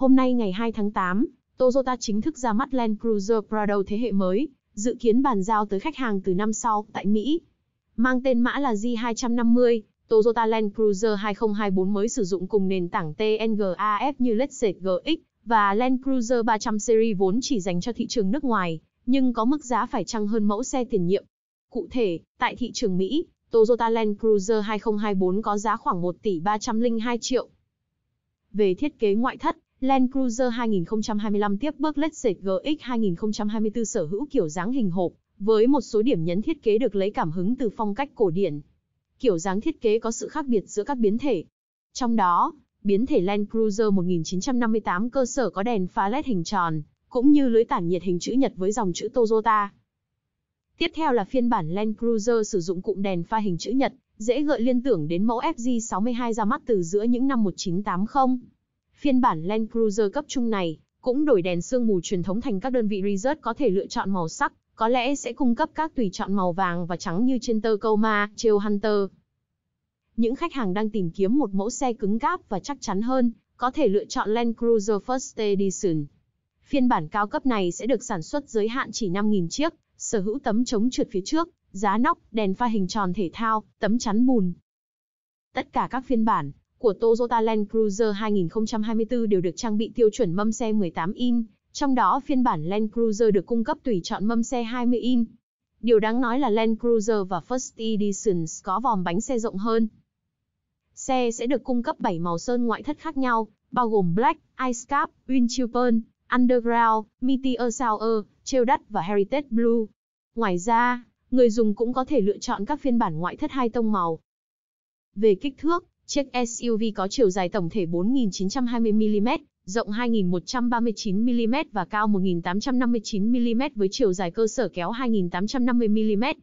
Hôm nay ngày 2 tháng 8, Toyota chính thức ra mắt Land Cruiser Prado thế hệ mới, dự kiến bàn giao tới khách hàng từ năm sau tại Mỹ. Mang tên mã là J250, Toyota Land Cruiser 2024 mới sử dụng cùng nền tảng TNGAF như Lexus GX và Land Cruiser 300 series vốn chỉ dành cho thị trường nước ngoài, nhưng có mức giá phải chăng hơn mẫu xe tiền nhiệm. Cụ thể, tại thị trường Mỹ, Toyota Land Cruiser 2024 có giá khoảng 1 tỷ 302 triệu. Về thiết kế ngoại thất, Land Cruiser 2025 tiếp bước Lexus GX 2024 sở hữu kiểu dáng hình hộp, với một số điểm nhấn thiết kế được lấy cảm hứng từ phong cách cổ điển. Kiểu dáng thiết kế có sự khác biệt giữa các biến thể. Trong đó, biến thể Land Cruiser 1958 cơ sở có đèn pha LED hình tròn, cũng như lưới tản nhiệt hình chữ nhật với dòng chữ Toyota. Tiếp theo là phiên bản Land Cruiser sử dụng cụm đèn pha hình chữ nhật, dễ gợi liên tưởng đến mẫu FJ62 ra mắt từ giữa những năm 1980. Phiên bản Land Cruiser cấp trung này cũng đổi đèn sương mù truyền thống thành các đơn vị Resort có thể lựa chọn màu sắc, có lẽ sẽ cung cấp các tùy chọn màu vàng và trắng như trên tơ câu ma, Trail Hunter. Những khách hàng đang tìm kiếm một mẫu xe cứng cáp và chắc chắn hơn, có thể lựa chọn Land Cruiser First Edition. Phiên bản cao cấp này sẽ được sản xuất giới hạn chỉ 5.000 chiếc, sở hữu tấm chống trượt phía trước, giá nóc, đèn pha hình tròn thể thao, tấm chắn bùn. Tất cả các phiên bản của Toyota Land Cruiser 2024 đều được trang bị tiêu chuẩn mâm xe 18 in, trong đó phiên bản Land Cruiser được cung cấp tùy chọn mâm xe 20 in. Điều đáng nói là Land Cruiser và First Edition có vòm bánh xe rộng hơn. Xe sẽ được cung cấp 7 màu sơn ngoại thất khác nhau, bao gồm Black, Ice Cap, Windshield Pearl, Underground, Meteor Sour, Trail Dust và Heritage Blue. Ngoài ra, người dùng cũng có thể lựa chọn các phiên bản ngoại thất hai tông màu. Về kích thước, Chiếc SUV có chiều dài tổng thể 4.920mm, rộng 2.139mm và cao 1.859mm với chiều dài cơ sở kéo 2.850mm.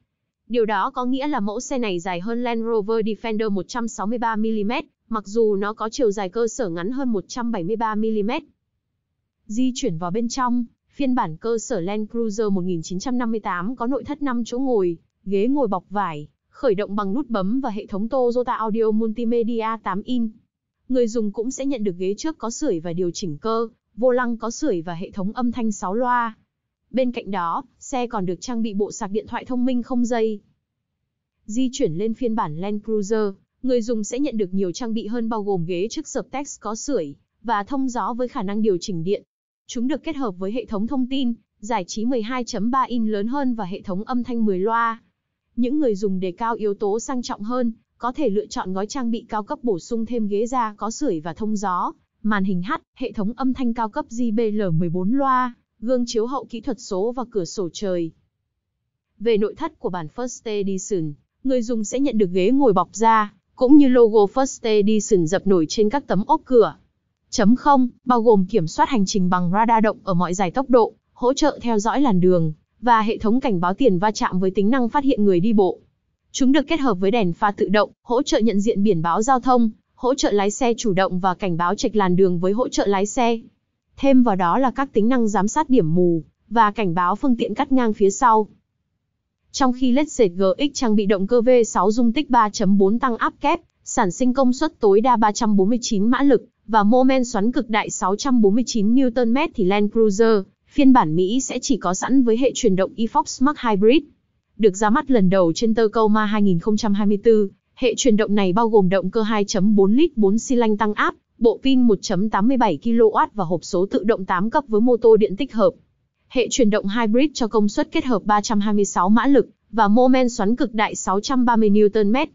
Điều đó có nghĩa là mẫu xe này dài hơn Land Rover Defender 163mm, mặc dù nó có chiều dài cơ sở ngắn hơn 173mm. Di chuyển vào bên trong, phiên bản cơ sở Land Cruiser 1958 có nội thất 5 chỗ ngồi, ghế ngồi bọc vải, khởi động bằng nút bấm và hệ thống Toyota Audio Multimedia 8 in. Người dùng cũng sẽ nhận được ghế trước có sưởi và điều chỉnh cơ, vô lăng có sưởi và hệ thống âm thanh 6 loa. Bên cạnh đó, xe còn được trang bị bộ sạc điện thoại thông minh không dây. Di chuyển lên phiên bản Land Cruiser, người dùng sẽ nhận được nhiều trang bị hơn bao gồm ghế trước Subtex có sưởi và thông gió với khả năng điều chỉnh điện. Chúng được kết hợp với hệ thống thông tin, giải trí 12.3 in lớn hơn và hệ thống âm thanh 10 loa. Những người dùng đề cao yếu tố sang trọng hơn, có thể lựa chọn gói trang bị cao cấp bổ sung thêm ghế da có sưởi và thông gió, màn hình hát, hệ thống âm thanh cao cấp JBL14 loa, gương chiếu hậu kỹ thuật số và cửa sổ trời. Về nội thất của bản First Edition, người dùng sẽ nhận được ghế ngồi bọc da, cũng như logo First Edition dập nổi trên các tấm ốp cửa. Chấm 0, bao gồm kiểm soát hành trình bằng radar động ở mọi giải tốc độ, hỗ trợ theo dõi làn đường, và hệ thống cảnh báo tiền va chạm với tính năng phát hiện người đi bộ. Chúng được kết hợp với đèn pha tự động, hỗ trợ nhận diện biển báo giao thông, hỗ trợ lái xe chủ động và cảnh báo trạch làn đường với hỗ trợ lái xe. Thêm vào đó là các tính năng giám sát điểm mù và cảnh báo phương tiện cắt ngang phía sau. Trong khi Lexus GX trang bị động cơ V6 dung tích 3.4 tăng áp kép, sản sinh công suất tối đa 349 mã lực và mô men xoắn cực đại 649 Nm thì Land Cruiser phiên bản Mỹ sẽ chỉ có sẵn với hệ truyền động eFox Smart Hybrid. Được ra mắt lần đầu trên tơ câu ma 2024, hệ truyền động này bao gồm động cơ 2.4 lít 4 xi lanh tăng áp, bộ pin 1.87 kW và hộp số tự động 8 cấp với mô tô điện tích hợp. Hệ truyền động hybrid cho công suất kết hợp 326 mã lực và mô men xoắn cực đại 630 Nm.